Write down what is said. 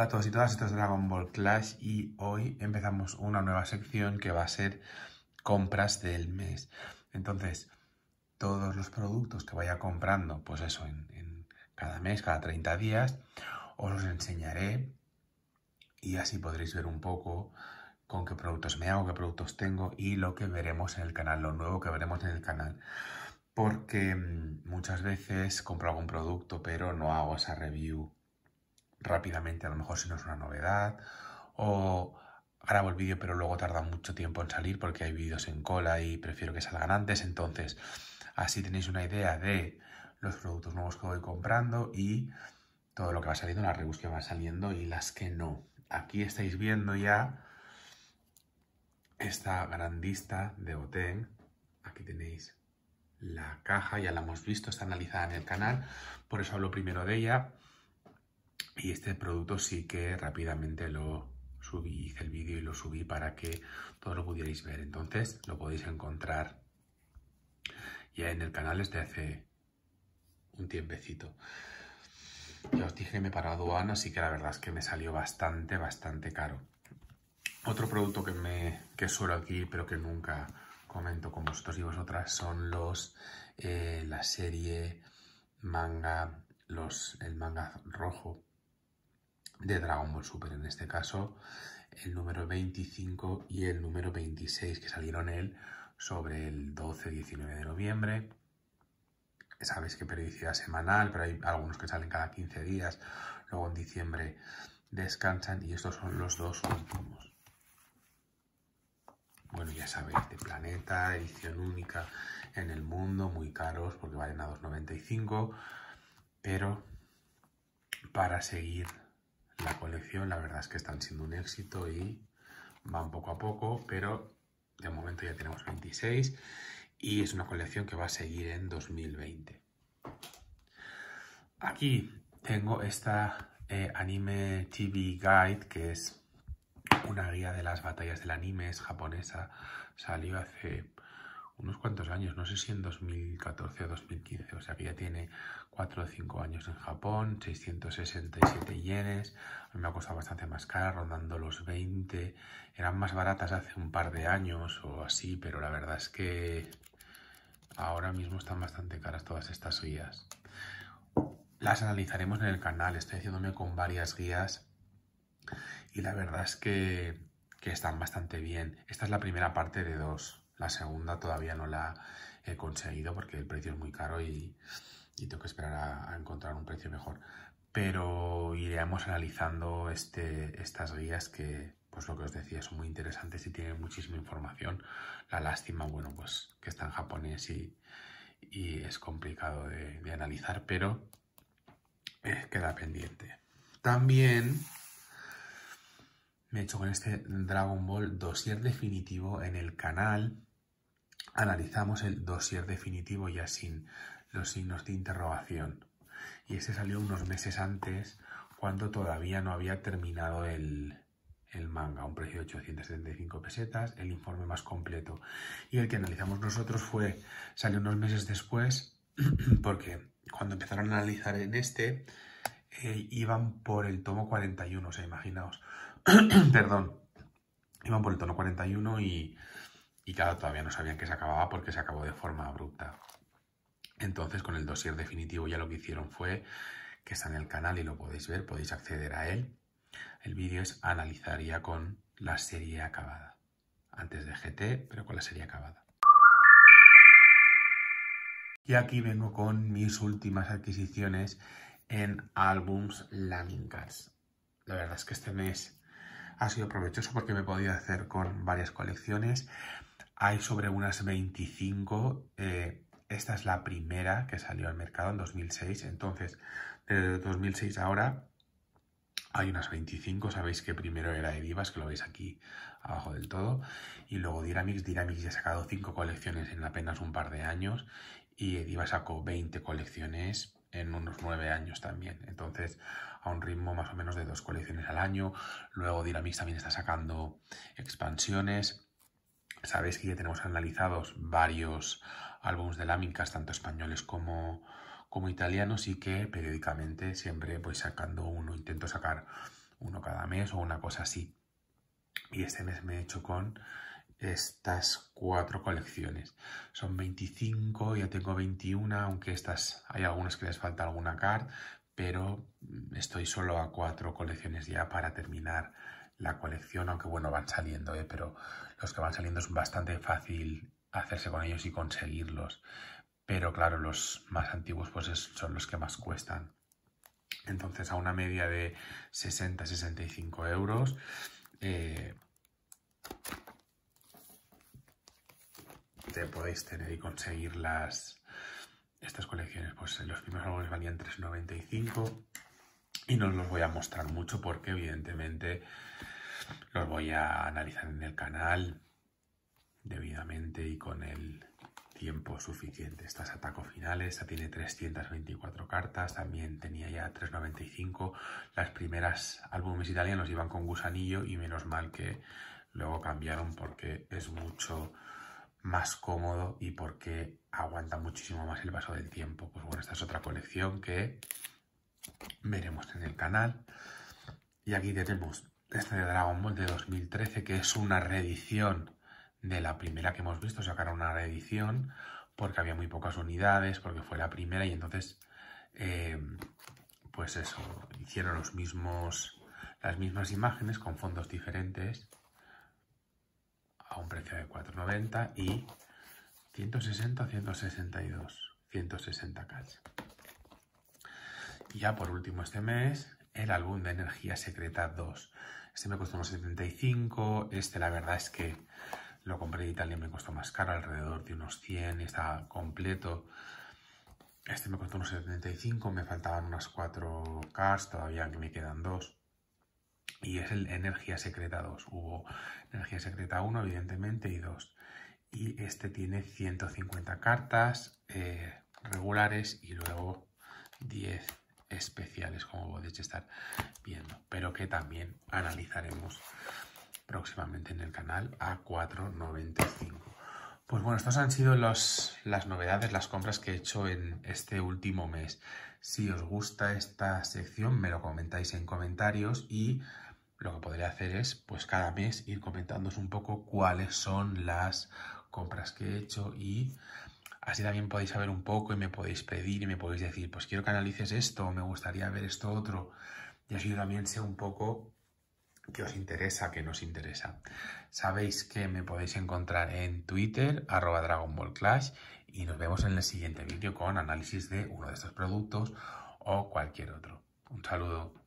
Hola a todos y todas, esto es Dragon Ball Clash y hoy empezamos una nueva sección que va a ser compras del mes. Entonces, todos los productos que vaya comprando, pues eso, en, cada mes, cada 30 días, os los enseñaré y así podréis ver un poco con qué productos me hago, qué productos tengo y lo que veremos en el canal, lo nuevo que veremos en el canal. Porque mm, muchas veces compro algún producto pero no hago esa review rápidamente, a lo mejor si no es una novedad, o grabo el vídeo pero luego tarda mucho tiempo en salir porque hay vídeos en cola y prefiero que salgan antes, entonces así tenéis una idea de los productos nuevos que voy comprando y todo lo que va saliendo, las reviews que van saliendo y las que no. Aquí estáis viendo ya esta grandista de Oten, Aquí tenéis la caja, ya la hemos visto, está analizada en el canal, por eso hablo primero de ella. Y este producto sí que rápidamente lo subí, hice el vídeo y lo subí para que todos lo pudierais ver. Entonces lo podéis encontrar ya en el canal desde hace un tiempecito. Ya os dije que me a aduana, así que la verdad es que me salió bastante, bastante caro. Otro producto que, me, que suelo aquí, pero que nunca comento con vosotros y vosotras, son los, eh, la serie manga, los, el manga rojo de Dragon Ball Super, en este caso el número 25 y el número 26 que salieron él sobre el 12-19 de noviembre. Sabéis que periodicidad semanal, pero hay algunos que salen cada 15 días, luego en diciembre descansan y estos son los dos últimos. Bueno, ya sabéis, de Planeta, edición única en el mundo, muy caros porque valen a 2,95, pero para seguir la colección la verdad es que están siendo un éxito y van poco a poco, pero de momento ya tenemos 26 y es una colección que va a seguir en 2020. Aquí tengo esta eh, Anime TV Guide, que es una guía de las batallas del anime, es japonesa, salió hace unos cuantos años, no sé si en 2014 o 2015, o sea que ya tiene 4 o 5 años en Japón, 667 yenes, a mí me ha costado bastante más cara, rondando los 20, eran más baratas hace un par de años o así, pero la verdad es que ahora mismo están bastante caras todas estas guías. Las analizaremos en el canal, estoy haciéndome con varias guías y la verdad es que, que están bastante bien. Esta es la primera parte de dos. La segunda todavía no la he conseguido porque el precio es muy caro y, tengo que esperar a, encontrar un precio mejor. Pero iremos analizando este, estas guías que, pues lo que os decía, son muy interesantes y tienen muchísima información. La lástima, bueno, pues que está en japonés y, es complicado de, analizar, pero eh, queda pendiente. También me he hecho con este Dragon Ball dosier definitivo en el canal analizamos el dossier definitivo ya sin los signos de interrogación. Y este salió unos meses antes, cuando todavía no había terminado el, el manga, un precio de 875 pesetas, el informe más completo. Y el que analizamos nosotros fue, salió unos meses después, porque cuando empezaron a analizar en este, eh, iban por el tomo 41, o sea, imaginaos, perdón, iban por el tomo 41 y y claro, todavía no sabían que se acababa porque se acabó de forma abrupta. Entonces, con el dossier definitivo ya lo que hicieron fue que está en el canal y lo podéis ver, podéis acceder a él. El vídeo es analizaría con la serie acabada. Antes de GT, pero con la serie acabada. Y aquí vengo con mis últimas adquisiciones en álbums Laming La verdad es que este mes ha sido provechoso porque me he podido hacer con varias colecciones. Hay sobre unas 25. Eh, esta es la primera que salió al mercado en 2006. Entonces, desde 2006 ahora hay unas 25. Sabéis que primero era Edivas, que lo veis aquí abajo del todo. Y luego Dynamix, Dynamix ya ha sacado 5 colecciones en apenas un par de años. Y Edivas sacó 20 colecciones en unos 9 años también. Entonces, a un ritmo más o menos de dos colecciones al año. Luego Dynamix también está sacando expansiones. Sabéis que ya tenemos analizados varios álbumes de Lámincas, tanto españoles como, italianos, y que periódicamente siempre voy pues, sacando uno, intento sacar uno cada mes o una cosa así. Y este mes me he hecho con estas cuatro colecciones. Son 25, ya tengo 21, aunque estas hay algunas que les falta alguna card, pero estoy solo a cuatro colecciones ya para terminar la colección, aunque bueno, van saliendo, ¿eh? pero los que van saliendo es bastante fácil hacerse con ellos y conseguirlos. Pero claro, los más antiguos pues son los que más cuestan. Entonces a una media de 60-65 euros eh, te podéis tener y conseguir las, estas colecciones, pues eh, los primeros álbumes valían 3,95 y no los voy a mostrar mucho porque evidentemente los voy a analizar en el canal debidamente y con el tiempo suficiente. estas ataco Finales, esta tiene 324 cartas, también tenía ya 395. Las primeras álbumes italianos iban con gusanillo y menos mal que luego cambiaron porque es mucho más cómodo y porque aguanta muchísimo más el paso del tiempo. Pues bueno, esta es otra colección que veremos en el canal. Y aquí tenemos este de Dragon Ball de 2013, que es una reedición de la primera que hemos visto. Sacaron una reedición porque había muy pocas unidades, porque fue la primera y entonces, eh, pues eso, hicieron los mismos, las mismas imágenes con fondos diferentes a un precio de 4,90 y 160, 162, 160 cash. Y ya por último este mes, el álbum de Energía Secreta 2. Este me costó unos 75, este la verdad es que lo compré en Italia y me costó más caro, alrededor de unos 100, está completo. Este me costó unos 75, me faltaban unas 4 cars, todavía que me quedan 2 y es el energía secreta 2. Hubo energía secreta 1, evidentemente, y 2. Y este tiene 150 cartas eh, regulares y luego 10 especiales, como podéis estar viendo, pero que también analizaremos próximamente en el canal a 4.95. Pues bueno, estas han sido las novedades, las compras que he hecho en este último mes. Si os gusta esta sección, me lo comentáis en comentarios y lo que podría hacer es, pues cada mes, ir comentándoos un poco cuáles son las compras que he hecho y así también podéis saber un poco y me podéis pedir y me podéis decir, pues quiero que analices esto, me gustaría ver esto otro. Y así yo también sé un poco qué os interesa, qué nos interesa. Sabéis que me podéis encontrar en Twitter, arroba Dragon Ball Clash, y nos vemos en el siguiente vídeo con análisis de uno de estos productos o cualquier otro. Un saludo.